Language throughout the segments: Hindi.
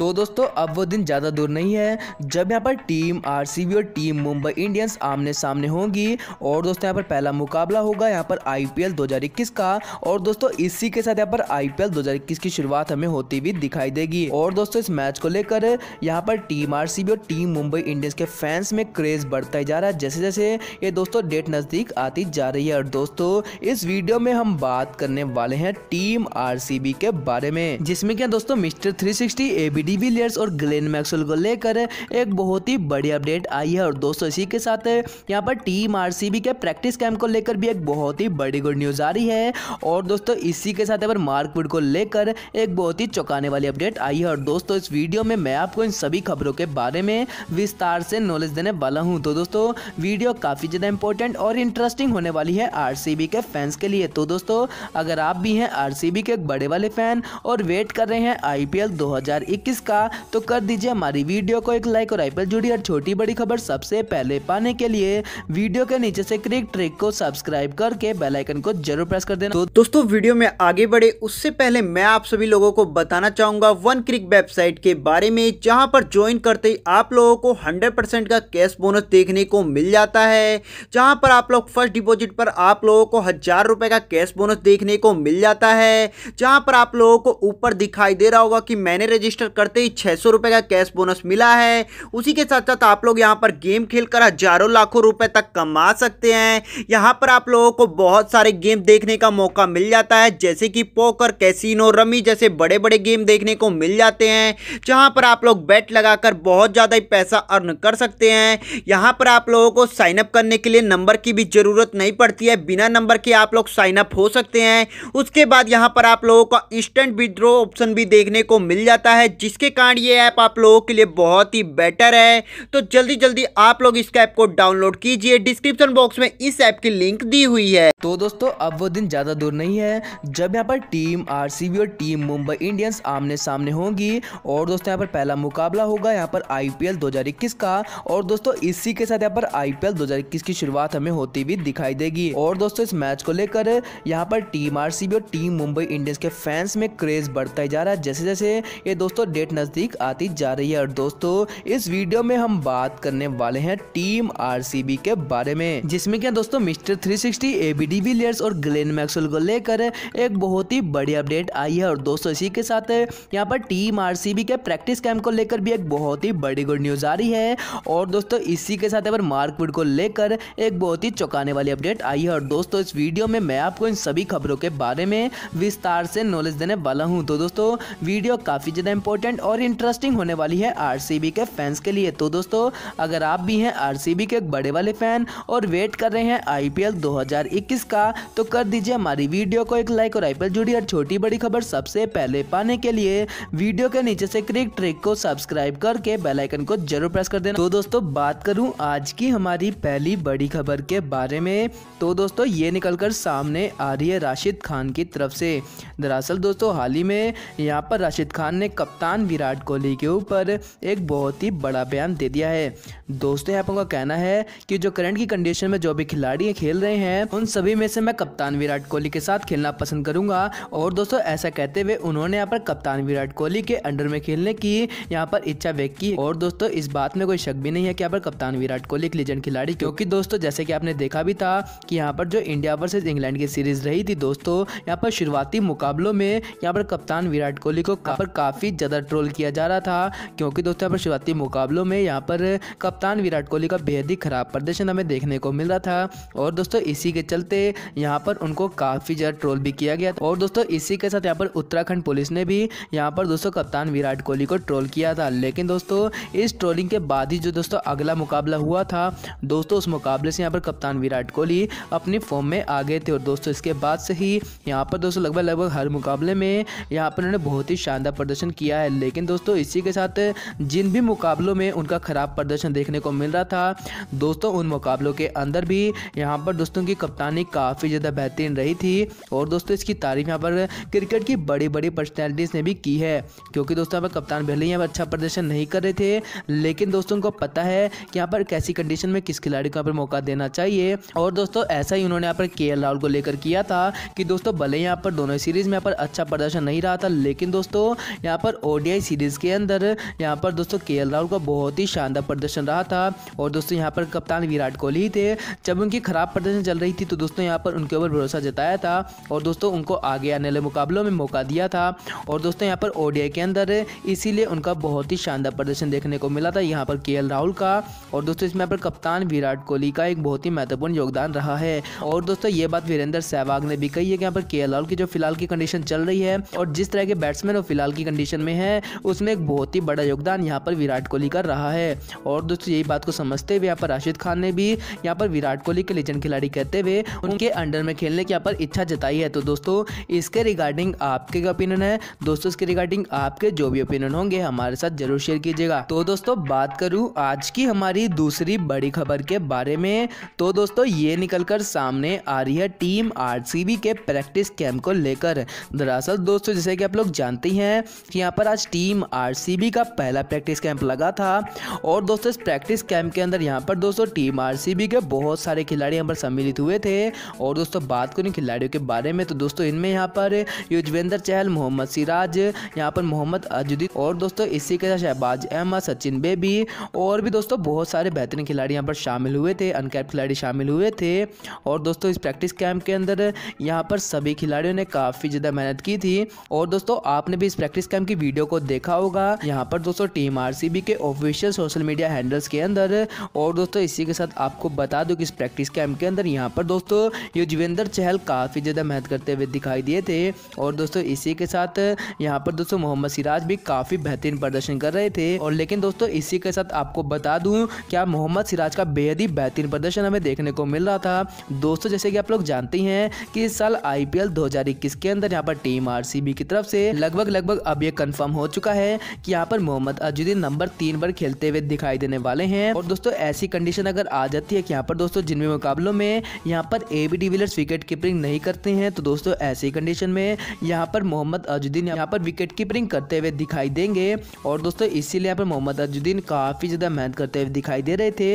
तो दोस्तों अब वो दिन ज़्यादा दूर नहीं है जब यहाँ पर टीम आरसीबी और टीम मुंबई इंडियंस आमने सामने होंगी और दोस्तों यहाँ पर पहला मुकाबला होगा यहाँ पर आईपीएल 2021 का और दोस्तों इसी के साथ यहाँ पर आईपीएल 2021 की शुरुआत हमें होती हुई दिखाई देगी और दोस्तों इस मैच को लेकर यहाँ पर टीम आर और टीम मुंबई इंडियंस के फैंस में क्रेज बढ़ता ही जा रहा है जैसे जैसे ये दोस्तों डेट नज़दीक आती जा रही है और दोस्तों इस वीडियो में हम बात करने वाले हैं टीम आर के बारे में जिसमें क्या दोस्तों मिस्टर थ्री सिक्सटी डिविलियर्स और ग्लेन मैक्सवेल को लेकर एक बहुत ही बड़ी अपडेट आई है और दोस्तों इसी के साथ यहाँ पर टीम आर के प्रैक्टिस कैंप को लेकर भी एक बहुत ही बड़ी गुड न्यूज़ आ रही है और दोस्तों इसी के साथ मार्कवुड को लेकर एक बहुत ही चौंकाने वाली अपडेट आई है और दोस्तों इस वीडियो में मैं आपको इन सभी खबरों के बारे में विस्तार से नॉलेज देने वाला हूँ तो दोस्तों वीडियो काफ़ी ज़्यादा इंपॉर्टेंट और इंटरेस्टिंग होने वाली है आर के फैंस के लिए तो दोस्तों अगर आप भी हैं आर के एक बड़े वाले फ़ैन और वेट कर रहे हैं आई पी न्यूज़ तो कर दीजिए हमारी वीडियो को एक लाइक और आईपीएल जुड़ी और छोटी बड़ी खबर सबसे पहले पाने के लिए वीडियो के नीचे से क्रिक ट्रिक को सब्सक्राइब करके बेलाइकन को जरूर प्रेस कर देना तो दोस्तों वीडियो में आगे बढ़े उससे पहले मैं आप सभी लोगों को बताना चाहूंगा वन क्रिक वेबसाइट के बारे में जहां पर ज्वाइन करते ही आप लोगों को हंड्रेड का कैश बोनस देखने को मिल जाता है जहां पर आप लोग फर्स्ट डिपॉजिट पर आप लोगों को हजार रुपए का कैश बोनस देखने को मिल जाता है जहां पर आप लोगों को ऊपर दिखाई दे रहा होगा कि मैंने रजिस्टर करते ही छह सौ रुपये का कैश बोनस मिला है उसी के साथ साथ आप लोग यहाँ पर गेम खेलकर हजारों लाखों रुपए तक कमा सकते हैं यहाँ पर आप लोगों को बहुत सारे गेम देखने का मौका मिल जाता है जैसे कि पोकर कैसीनो रमी जैसे बड़े बड़े गेम देखने को मिल जाते हैं जहाँ पर आप लोग बैट लगाकर बहुत ज़्यादा ही पैसा अर्न कर सकते हैं यहाँ पर आप लोगों को साइनअप करने के लिए नंबर की भी ज़रूरत नहीं पड़ती है बिना नंबर के आप लोग साइनअप हो सकते हैं उसके बाद यहाँ पर आप लोगों का इंस्टेंट विद्रो ऑप्शन भी देखने को मिल जाता है जिस जिसके कारण ये ऐप आप लोगों के लिए बहुत ही बेटर है तो जल्दी जल्दी आप लोग इस ऐप को डाउनलोड कीजिए डिस्क्रिप्शन बॉक्स में इस ऐप की लिंक दी हुई है तो दोस्तों अब वो दिन ज़्यादा दूर नहीं है जब यहाँ पर टीम आर और टीम मुंबई इंडियंस आमने सामने होंगी और दोस्तों यहाँ पर पहला मुकाबला होगा यहाँ पर आईपीएल 2021 का और दोस्तों इसी के साथ यहाँ पर आईपीएल 2021 की शुरुआत हमें होती हुई दिखाई देगी और दोस्तों इस मैच को लेकर यहाँ पर टीम आर और टीम मुंबई इंडियंस के फैंस में क्रेज बढ़ता ही जा रहा है जैसे जैसे ये दोस्तों डेट नज़दीक आती जा रही है और दोस्तों इस वीडियो में हम बात करने वाले हैं टीम आरसीबी के बारे में जिसमें क्या दोस्तों मिस्टर 360 सिक्सटी एबीडी विलियर्स और ग्लेन मैक्सुल को लेकर एक बहुत ही बड़ी अपडेट आई है और दोस्तों इसी के साथ यहाँ पर टीम आर के प्रैक्टिस कैंप को लेकर भी एक बहुत ही बड़ी गुड न्यूज़ आ रही है और दोस्तों इसी के साथ अगर मार्कवुड को लेकर एक बहुत ही चौंकाने वाली अपडेट आई है और दोस्तों इस वीडियो में मैं आपको इन सभी खबरों के बारे में विस्तार से नॉलेज देने वाला हूँ तो दोस्तों वीडियो काफ़ी ज़्यादा इंपॉर्टेंट इंटरेस्टेंट और इंटरेस्टिंग होने वाली है आर के फैंस के लिए तो दोस्तों अगर आप भी हैं आर के एक बड़े वाले फैन और वेट कर रहे हैं आई 2021 का तो कर दीजिए हमारी वीडियो को एक लाइक और आई जुड़ी और छोटी बड़ी खबर सबसे पहले पाने के लिए वीडियो के नीचे से क्रिक ट्रिक को सब्सक्राइब करके बेलाइकन को जरूर प्रेस कर देना तो दोस्तों बात करूँ आज की हमारी पहली बड़ी खबर के बारे में तो दोस्तों ये निकल कर सामने आ रही है राशिद खान की तरफ से दरअसल दोस्तों हाल ही में यहाँ पर राशिद खान ने कप्तान कप्तान विराट कोहली के ऊपर एक बहुत ही बड़ा बयान दे दिया है दोस्तों आप का कहना है कि जो करंट की कंडीशन में जो भी खिलाड़ी खेल रहे हैं उन सभी में से मैं कप्तान विराट कोहली के साथ खेलना पसंद करूंगा और दोस्तों ऐसा कहते हुए उन्होंने यहाँ पर कप्तान विराट कोहली के अंडर में खेलने की यहाँ पर इच्छा व्यक्त की और दोस्तों इस बात में कोई शक भी नहीं है कि यहाँ पर कप्तान विराट कोहली एक लीजेंड खिलाड़ी क्योंकि दोस्तों जैसे कि आपने देखा भी था कि यहाँ पर जो इंडिया वर्सेज इंग्लैंड की सीरीज रही थी दोस्तों यहाँ पर शुरुआती मुकाबलों में यहाँ पर कप्तान विराट कोहली को काफी ज्यादा ट्रोल किया जा रहा था क्योंकि दोस्तों यहाँ पर शुरुआती मुकाबलों में यहाँ पर कप्तान विराट कोहली का बेहद ही खराब प्रदर्शन हमें देखने को मिल रहा था और दोस्तों इसी के चलते यहाँ पर उनको काफ़ी ज़्यादा ट्रोल भी किया गया और दोस्तों इसी के साथ यहाँ पर उत्तराखंड पुलिस ने भी यहाँ पर दोस्तों कप्तान विराट कोहली को ट्रोल किया था लेकिन दोस्तों इस ट्रोलिंग के बाद ही जो दोस्तों अगला मुकाबला हुआ था दोस्तों उस मुकाबले से यहाँ पर कप्तान विराट कोहली अपनी फॉर्म में आ गए थे और दोस्तों इसके बाद से ही यहाँ पर दोस्तों लगभग लगभग हर मुकाबले में यहाँ पर उन्होंने बहुत ही शानदार प्रदर्शन किया है लेकिन दोस्तों इसी के साथ जिन भी मुकाबलों में उनका ख़राब प्रदर्शन देखने को मिल रहा था दोस्तों उन मुकाबलों के अंदर भी यहाँ पर दोस्तों की कप्तानी काफ़ी ज़्यादा बेहतरीन रही थी और दोस्तों इसकी तारीफ यहाँ पर क्रिकेट की बड़ी बड़ी पर्सनैलिटीज़ ने भी की है क्योंकि दोस्तों यहाँ पर कप्तान भले यहाँ अच्छा प्रदर्शन नहीं कर रहे थे लेकिन दोस्तों को पता है कि यहाँ पर कैसी कंडीशन में किस खिलाड़ी को यहाँ पर मौका देना चाहिए और दोस्तों ऐसा ही उन्होंने यहाँ पर के राहुल को लेकर किया था कि दोस्तों भले यहाँ पर दोनों सीरीज में यहाँ पर अच्छा प्रदर्शन नहीं रहा था लेकिन दोस्तों यहाँ पर ओडी गया सीरीज़ के अंदर यहाँ पर दोस्तों के राहुल का बहुत ही शानदार प्रदर्शन रहा था और दोस्तों यहाँ पर कप्तान विराट कोहली थे जब उनकी ख़राब प्रदर्शन चल रही थी तो दोस्तों यहाँ पर उनके ऊपर भरोसा जताया था और दोस्तों उनको आगे आने वाले मुकाबलों में मौका दिया था और दोस्तों यहाँ पर ओडिया के अंदर इसीलिए उनका बहुत ही शानदार प्रदर्शन देखने को मिला था यहाँ पर के राहुल का और दोस्तों इसमें यहाँ पर कप्तान विराट कोहली का एक बहुत ही महत्वपूर्ण योगदान रहा है और दोस्तों ये बात वीरेंद्र सहवाग ने भी कही है कि यहाँ पर के राहुल की जो फिलहाल की कंडीशन चल रही है और जिस तरह के बैट्समैन वो फिलहाल की कंडीशन में है हैं उसमें एक बहुत ही बड़ा योगदान यहाँ पर विराट कोहली का रहा है और दोस्तों यही बात को समझते हुए यहाँ पर राशिद खान ने भी यहाँ पर विराट कोहली के लेजेंड खिलाड़ी कहते हुए उनके अंडर में खेलने की यहाँ पर इच्छा जताई है तो दोस्तों इसके रिगार्डिंग आपके ओपिनियन है दोस्तों इसके रिगार्डिंग आपके जो भी ओपिनियन होंगे हमारे साथ जरूर शेयर कीजिएगा तो दोस्तों बात करूँ आज की हमारी दूसरी बड़ी खबर के बारे में तो दोस्तों ये निकलकर सामने आ रही है टीम आर के प्रैक्टिस कैंप को लेकर दरअसल दोस्तों जैसे कि आप लोग जानते हैं कि यहाँ पर आज आज टीम आरसीबी का पहला प्रैक्टिस कैंप लगा था और दोस्तों इस प्रैक्टिस कैंप के अंदर यहाँ पर दोस्तों टीम आरसीबी के बहुत सारे खिलाड़ी यहाँ पर सम्मिलित हुए थे और दोस्तों बात करें खिलाड़ियों के बारे में तो दोस्तों इनमें यहाँ पर युजवेंद्र चहल मोहम्मद सिराज यहाँ पर मोहम्मद अजुदीन और दोस्तों इसी के साथ शहबाज अहमद सचिन बेबी और भी दोस्तों बहुत सारे बेहतरीन खिलाड़ी यहाँ पर शामिल हुए थे अनकैप खिलाड़ी शामिल हुए थे और दोस्तों इस प्रैक्टिस कैंप के अंदर यहाँ पर सभी खिलाड़ियों ने काफ़ी ज़्यादा मेहनत की थी और दोस्तों आपने भी इस प्रैक्टिस कैंप की वीडियो को देखा होगा यहाँ पर दोस्तों टीम आरसीबी के ऑफिशियल सोशल मीडिया हैंडल्स के अंदर और दोस्तों इसी के साथ आपको बता दो कि इस प्रैक्टिस कैंप के अंदर यहाँ पर दोस्तों युजवेंद्र चहल काफ़ी ज़्यादा मेहनत करते हुए दिखाई दिए थे और दोस्तों इसी के साथ यहाँ पर दोस्तों मोहम्मद सिराज भी काफ़ी बेहतरीन प्रदर्शन कर रहे थे और लेकिन दोस्तों इसी के साथ आपको बता दूं क्या मोहम्मद सिराज का बेहद ही बेहतरीन प्रदर्शन हमें देखने को मिल रहा था दोस्तों जैसे कि आप लोग जानते हैं कि इस साल आईपीएल 2021 के अंदर यहाँ पर टीम आरसीबी की तरफ से लगभग लगभग अब ये कंफर्म हो चुका है कि यहाँ पर मोहम्मद अजुद्दीन नंबर तीन पर खेलते हुए दिखाई देने वाले हैं और दोस्तों ऐसी कंडीशन अगर आ जाती है कि यहाँ पर दोस्तों जिन भी मुकाबलों में यहाँ पर A B D Villiers wicket keeping नहीं करते हैं तो दोस्तों ऐसी कंडीशन में यहाँ पर मोहम्मद अजुद्दीन यहाँ पर विकेट कीपरिंग करते हुए दिखाई देंगे और दोस्तों इसीलिए यहाँ पर मोहम्मद अजुद्दीन काफ़ी ज़्यादा मेहनत करते हुए दिखाई दे रहे थे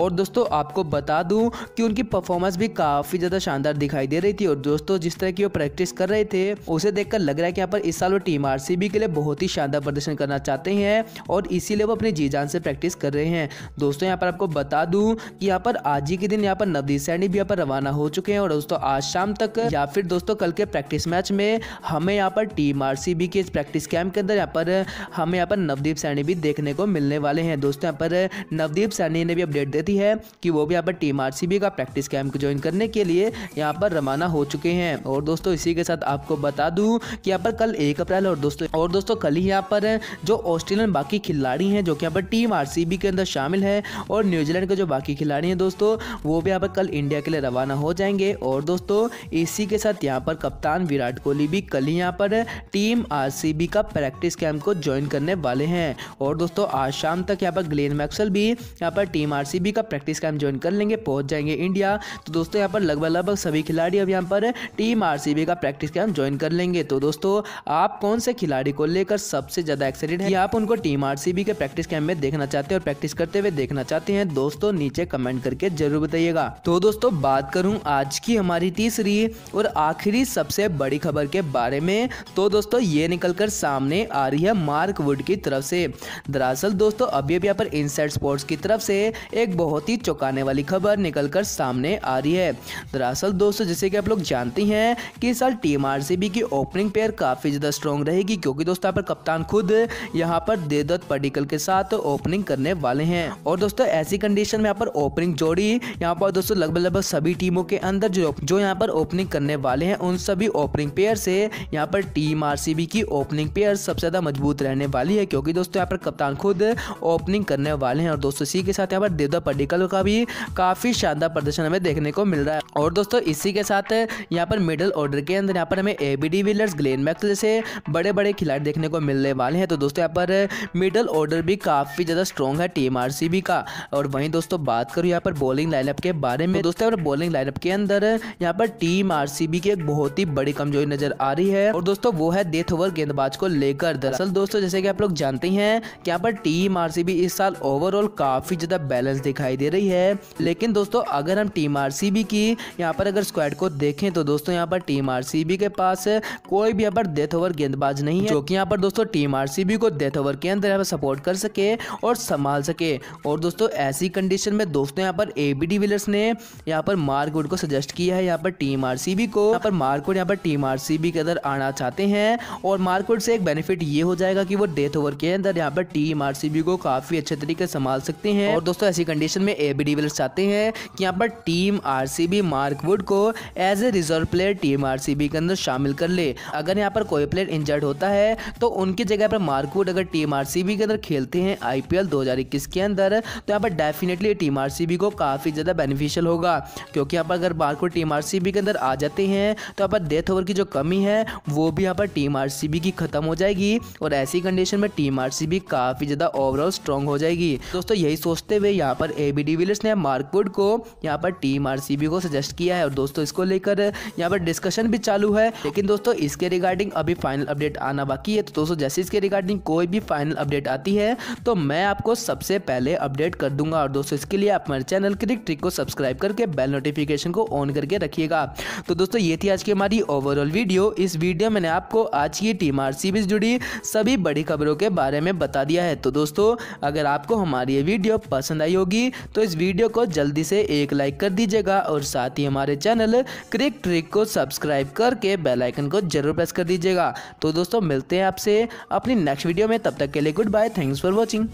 और दोस्तों आपको बता दूँ कि उनकी परफॉर्मेंस भी काफ़ी ज़्यादा शानदार दिखाई दे रही थी और दोस्तों जिस तरह की वो प्रैक्टिस कर रहे थे उसे देखकर लग रहा है कि यहाँ पर इस साल वो टीम आरसीबी के लिए बहुत ही शानदार प्रदर्शन करना चाहते हैं और इसीलिए वो अपनी जी जान से प्रैक्टिस कर रहे हैं दोस्तों यहाँ पर आपको बता दूँ कि यहाँ पर आज ही के दिन यहाँ पर नवदीप सैनी भी यहाँ पर रवाना हो चुके हैं और दोस्तों आज शाम तक या फिर दोस्तों कल के प्रैक्टिस मैच में हमें यहाँ पर टीम आर के प्रैक्टिस कैम्प के अंदर यहाँ पर हमें यहाँ पर नवदीप सैनी भी देखने को मिलने वाले हैं दोस्तों यहाँ पर नवदीप सैनी ने भी अपडेट दे दी है कि वो भी यहाँ पर टीम आर का प्रैक्टिस कैम्प ज्वाइन करने के लिए यहाँ पर रवाना हो चुके हैं और दोस्तों इसी के साथ आपको बता दूँ कि यहाँ पर कल एक अप्रैल और दोस्तों और दोस्तों कल ही यहाँ पर जो ऑस्ट्रेलियन बाकी खिलाड़ी हैं जो कि यहाँ पर टीम आर के अंदर शामिल है और न्यूजीलैंड के जो बाकी खिलाड़ी हैं दोस्तों वो भी यहाँ पर कल इंडिया के लिए रवाना हो जाएंगे और दोस्तों इसी के साथ यहाँ पर कप्तान विराट कोहली भी कल ही यहाँ पर टीम आर का प्रैक्टिस कैंप को ज्वाइन करने वाले हैं और दोस्तों आज शाम तक यहाँ पर ग्लेन मैक्सल भी यहाँ पर टीम आर का प्रैक्टिस कैंप ज्वाइन कर लेंगे पहुँच जाएंगे इंडिया तो दोस्तों यहाँ पर लगभग लगभग सभी खिलाड़ी अब यहाँ पर टीम आर का प्रैक्टिस कैंप ज्वाइन कर लेंगे तो दोस्तों आप कौन से खिलाड़ी को लेकर सबसे ज्यादा एक्साइटेड है आप उनको टीम आरसीबी के प्रैक्टिस कैंप में देखना चाहते हैं और प्रैक्टिस करते हुए देखना चाहते हैं दोस्तों नीचे कमेंट करके जरूर बताइएगा तो दोस्तों बात करूँ आज की हमारी तीसरी और आखिरी सबसे बड़ी खबर के बारे में तो दोस्तों ये निकल कर सामने आ रही है मार्क वुड की तरफ से दरअसल दोस्तों अभी अभी यहाँ पर इनसाइड स्पोर्ट्स की तरफ से एक बहुत ही चौंकाने वाली खबर निकल कर सामने आ रही है दरअसल दोस्तों जैसे कि आप लोग जानते हैं कि इस साल टीम आरसीबी की ओपनिंग पेयर काफी ज्यादा स्ट्रॉन्ग रहेगी क्योंकि दोस्तों यहाँ पर कप्तान खुद यहाँ पर देवदत्त पडिकल के साथ ओपनिंग करने वाले हैं और दोस्तों ऐसी कंडीशन में यहाँ पर ओपनिंग जोड़ी यहाँ पर दोस्तों लगभग लगभग सभी टीमों के अंदर जो जो यहाँ पर ओपनिंग करने वाले हैं उन सभी ओपनिंग पेयर से यहाँ पर टीम आर की ओपनिंग पेयर सबसे ज़्यादा मजबूत रहने वाली है क्योंकि दोस्तों यहाँ पर कप्तान खुद ओपनिंग करने वाले हैं और दोस्तों इसी के साथ यहाँ पर देवदत्त पडिकल का भी काफ़ी शानदार प्रदर्शन हमें देखने को मिल रहा है और दोस्तों इसी के साथ यहाँ पर मिडल ऑर्डर के अंदर यहाँ पर हमें ABD B Villiers Glenn Max जैसे बड़े बड़े खिलाड़ी देखने को को मिलने वाले हैं तो दोस्तों यहाँ पर मिडल ऑर्डर भी काफ़ी ज़्यादा स्ट्रॉन्ग है टीम भी का और वहीं दोस्तों बात करूँ यहाँ पर बॉलिंग लाइनअप के बारे में दोस्तों यहाँ पर बॉलिंग लाइनअप के अंदर यहाँ पर टीम आर की एक बहुत ही बड़ी कमजोरी नजर आ रही है और दोस्तों वो है डेथ ओवर गेंदबाज को लेकर दरअसल दोस्तों जैसे की आप लोग जानते हैं कि यहाँ पर टीम आर इस साल ओवरऑल काफ़ी ज़्यादा बैलेंस दिखाई दे रही है लेकिन दोस्तों अगर हम टीम आर की यहाँ पर अगर स्क्वाड को देखें तो दोस्तों यहाँ पर टीम आर के पास कोई भी यहाँ पर डेथ ओवर गेंदबाज नहीं है जो कि यहाँ पर दोस्तों टीम आरसीबी को डेथ ओवर के अंदर यहाँ सपोर्ट कर सके और संभाल सके और दोस्तों ऐसी कंडीशन में दोस्तों यहाँ पर ए बी ने यहाँ पर मार्कवुड को सजेस्ट किया है यहाँ पर टीम आरसीबी को यहाँ पर मार्कवुड यहाँ पर टीम आरसीबी के अंदर आना चाहते हैं और मार्कवुड से एक बेनिफिट ये हो जाएगा कि वो डेथ ओवर के अंदर यहाँ पर टीम आरसीबी को काफी अच्छे तरीके से संभाल सकते हैं और दोस्तों ऐसी कंडीशन में ए बी डिविलियर्स चाहते हैं कि यहाँ पर टीम आरसीबी मार्कवुड को as a reserve player team RCB के अंदर शामिल कर ले अगर यहाँ पर कोई प्लेयर इंजर्ड होता है तो उनकी जगह पर मार्कवुड अगर टीम बी के अंदर खेलते हैं आईपीएल 2021 के अंदर तो यहाँ पर डेफिनेटली टीम बी को काफ़ी ज़्यादा बेनिफिशियल होगा क्योंकि यहाँ पर अगर मार्कवुड टीम आरसीबी के अंदर आ जाते हैं तो यहाँ पर डेथ ओवर की जो कमी है वो भी यहाँ पर टीम आरसीबी की ख़त्म हो जाएगी और ऐसी कंडीशन में टीम बी काफ़ी ज़्यादा ओवरऑल स्ट्रॉन्ग हो जाएगी दोस्तों यही सोचते हुए यहाँ पर ए बी विलियर्स ने मार्कवुड को यहाँ पर टीम आरसीबी को सजेस्ट किया है और दोस्तों इसको लेकर यहाँ पर डिस्कशन भी चालू है लेकिन दोस्तों इसके रिगार्डिंग अभी फाइनल अपडेट आना बाकी है तो दोस्तों जैसे इसके रिगार्डिंग कोई भी फाइनल अपडेट आती है तो मैं आपको सबसे पहले अपडेट कर दूंगा और दोस्तों इसके लिए आप हमारे चैनल क्रिक ट्रिक को सब्सक्राइब करके बेल नोटिफिकेशन को ऑन करके रखिएगा तो दोस्तों ये थी आज की हमारी ओवरऑल वीडियो इस वीडियो मैंने आपको आज की टीम आर सी जुड़ी सभी बड़ी खबरों के बारे में बता दिया है तो दोस्तों अगर आपको हमारी ये वीडियो पसंद आई होगी तो इस वीडियो को जल्दी से एक लाइक कर दीजिएगा और साथ ही हमारे चैनल क्रिक ट्रिक को सब्सक्राइब करके बेलाइकन को जरूर प्रेस कर दीजिएगा तो दोस्तों मिलते हैं आपसे अपनी नेक्स्ट वीडियो में तब तक के लिए goodbye thanks for watching